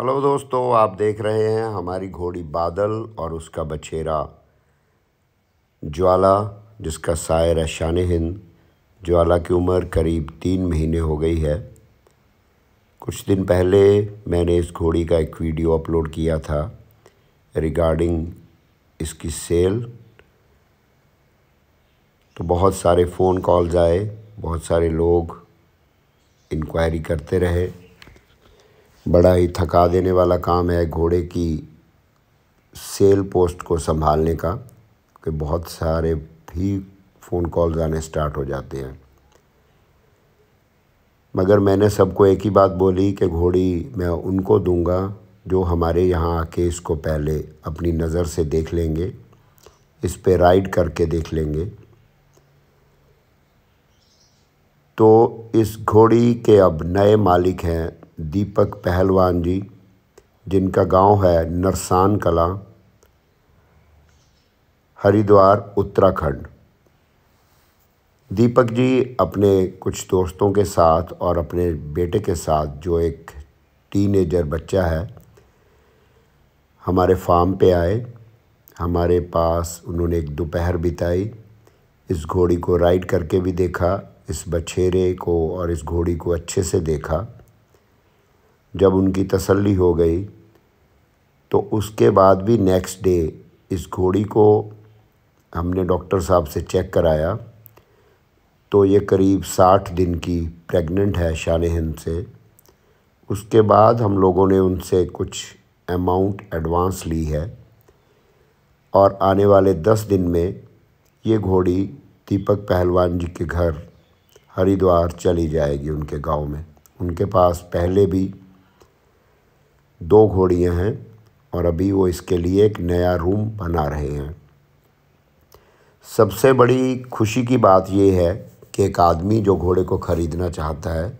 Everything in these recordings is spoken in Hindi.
हेलो दोस्तों आप देख रहे हैं हमारी घोड़ी बादल और उसका बछेरा ज्वाला जिसका शायर है शान हिंद ज्वाला की उम्र करीब तीन महीने हो गई है कुछ दिन पहले मैंने इस घोड़ी का एक वीडियो अपलोड किया था रिगार्डिंग इसकी सेल तो बहुत सारे फ़ोन कॉल्स आए बहुत सारे लोग इंक्वायरी करते रहे बड़ा ही थका देने वाला काम है घोड़े की सेल पोस्ट को संभालने का कि बहुत सारे भी फ़ोन कॉल्स आने स्टार्ट हो जाते हैं मगर मैंने सबको एक ही बात बोली कि घोड़ी मैं उनको दूंगा जो हमारे यहाँ आके इसको पहले अपनी नज़र से देख लेंगे इस पे राइड करके देख लेंगे तो इस घोड़ी के अब नए मालिक हैं दीपक पहलवान जी जिनका गांव है नरसान कला हरिद्वार उत्तराखंड दीपक जी अपने कुछ दोस्तों के साथ और अपने बेटे के साथ जो एक टीनेजर बच्चा है हमारे फार्म पे आए हमारे पास उन्होंने एक दोपहर बिताई इस घोड़ी को राइड करके भी देखा इस बछेरे को और इस घोड़ी को अच्छे से देखा जब उनकी तसल्ली हो गई तो उसके बाद भी नेक्स्ट डे इस घोड़ी को हमने डॉक्टर साहब से चेक कराया तो ये करीब साठ दिन की प्रेग्नेंट है शाह हिंद से उसके बाद हम लोगों ने उनसे कुछ अमाउंट एडवांस ली है और आने वाले दस दिन में ये घोड़ी दीपक पहलवान जी के घर हरिद्वार चली जाएगी उनके गांव में उनके पास पहले भी दो घोड़ियाँ हैं और अभी वो इसके लिए एक नया रूम बना रहे हैं सबसे बड़ी खुशी की बात ये है कि एक आदमी जो घोड़े को ख़रीदना चाहता है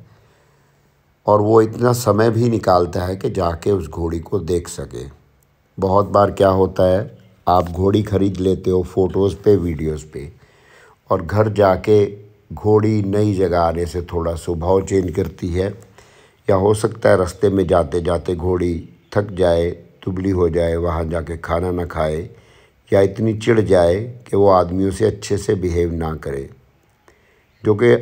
और वो इतना समय भी निकालता है कि जाके उस घोड़ी को देख सके बहुत बार क्या होता है आप घोड़ी ख़रीद लेते हो फ़ोटोज़ पे वीडियोस पे और घर जाके घोड़ी नई जगह आने से थोड़ा स्वभाव चेंज करती है या हो सकता है रास्ते में जाते जाते घोड़ी थक जाए दुबली हो जाए वहाँ जाके खाना ना खाए या इतनी चिढ़ जाए कि वो आदमियों से अच्छे से बिहेव ना करे जो कि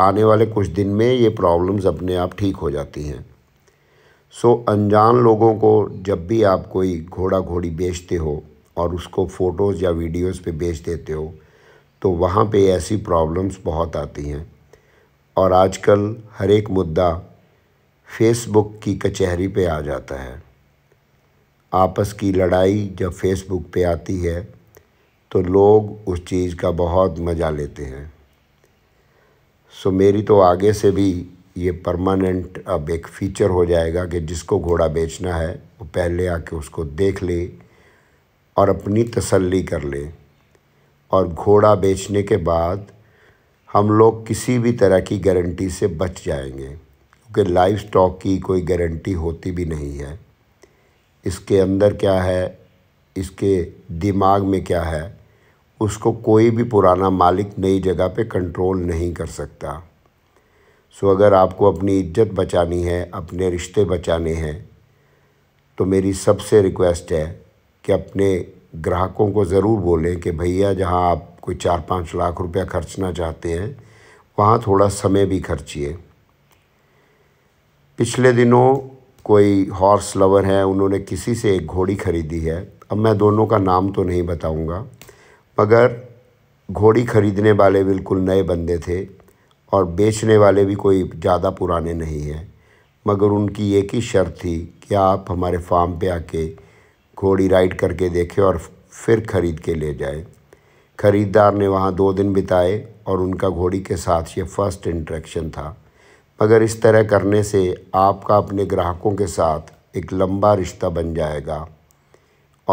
आने वाले कुछ दिन में ये प्रॉब्लम्स अपने आप ठीक हो जाती हैं सो अनजान लोगों को जब भी आप कोई घोड़ा घोड़ी बेचते हो और उसको फ़ोटोज़ या वीडियोज़ पे बेच देते हो तो वहाँ पे ऐसी प्रॉब्लम्स बहुत आती हैं और आजकल हर एक मुद्दा फेसबुक की कचहरी पे आ जाता है आपस की लड़ाई जब फेसबुक पे आती है तो लोग उस चीज़ का बहुत मज़ा लेते हैं सो मेरी तो आगे से भी ये परमानेंट अब एक फ़ीचर हो जाएगा कि जिसको घोड़ा बेचना है वो पहले आके उसको देख ले और अपनी तसल्ली कर ले और घोड़ा बेचने के बाद हम लोग किसी भी तरह की गारंटी से बच जाएंगे क्योंकि लाइव स्टॉक की कोई गारंटी होती भी नहीं है इसके अंदर क्या है इसके दिमाग में क्या है उसको कोई भी पुराना मालिक नई जगह पे कंट्रोल नहीं कर सकता सो अगर आपको अपनी इज्जत बचानी है अपने रिश्ते बचाने हैं तो मेरी सबसे रिक्वेस्ट है कि अपने ग्राहकों को ज़रूर बोलें कि भैया जहाँ आप कोई चार पाँच लाख रुपया खर्चना चाहते हैं वहाँ थोड़ा समय भी खर्चिए पिछले दिनों कोई हॉर्स लवर है उन्होंने किसी से एक घोड़ी खरीदी है अब मैं दोनों का नाम तो नहीं बताऊंगा मगर घोड़ी खरीदने वाले बिल्कुल नए बंदे थे और बेचने वाले भी कोई ज़्यादा पुराने नहीं हैं मगर उनकी एक ही शर्त थी कि आप हमारे फार्म पे आके घोड़ी राइड करके देखें और फिर ख़रीद के ले जाए ख़रीदार ने वहाँ दो दिन बिताए और उनका घोड़ी के साथ ये फ़र्स्ट इंट्रैक्शन था मगर इस तरह करने से आपका अपने ग्राहकों के साथ एक लंबा रिश्ता बन जाएगा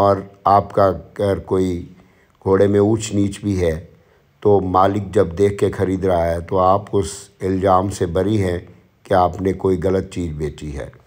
और आपका अगर कोई घोड़े में ऊंच नीच भी है तो मालिक जब देख के ख़रीद रहा है तो आप उस इल्ज़ाम से बरी हैं कि आपने कोई गलत चीज़ बेची है